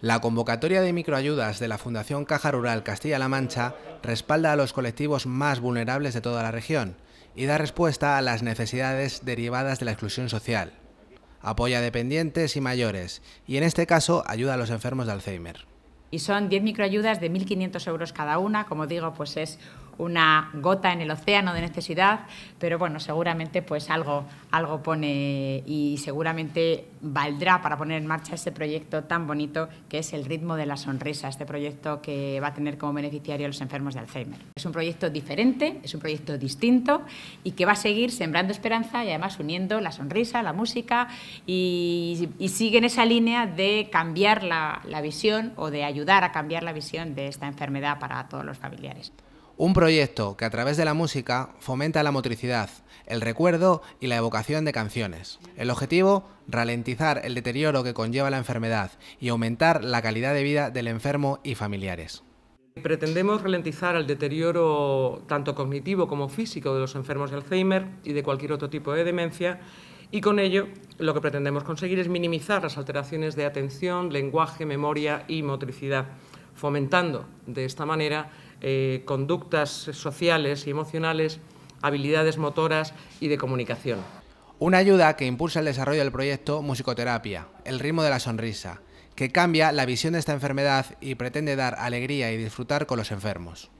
La convocatoria de microayudas de la Fundación Caja Rural Castilla-La Mancha respalda a los colectivos más vulnerables de toda la región y da respuesta a las necesidades derivadas de la exclusión social. Apoya a dependientes y mayores y en este caso ayuda a los enfermos de Alzheimer. Y son 10 microayudas de 1.500 euros cada una, como digo, pues es una gota en el océano de necesidad, pero bueno, seguramente pues algo, algo pone y seguramente valdrá para poner en marcha ese proyecto tan bonito que es el ritmo de la sonrisa, este proyecto que va a tener como beneficiario a los enfermos de Alzheimer. Es un proyecto diferente, es un proyecto distinto y que va a seguir sembrando esperanza y además uniendo la sonrisa, la música y, sigue en esa línea de cambiar la visión o de ayudar a cambiar la visión de esta enfermedad para todos los familiares. Un proyecto que a través de la música fomenta la motricidad, el recuerdo y la evocación de canciones. El objetivo, ralentizar el deterioro que conlleva la enfermedad y aumentar la calidad de vida del enfermo y familiares. Pretendemos ralentizar el deterioro tanto cognitivo como físico de los enfermos de Alzheimer y de cualquier otro tipo de demencia y con ello lo que pretendemos conseguir es minimizar las alteraciones de atención, lenguaje, memoria y motricidad fomentando de esta manera eh, conductas sociales y emocionales, habilidades motoras y de comunicación. Una ayuda que impulsa el desarrollo del proyecto Musicoterapia, el ritmo de la sonrisa, que cambia la visión de esta enfermedad y pretende dar alegría y disfrutar con los enfermos.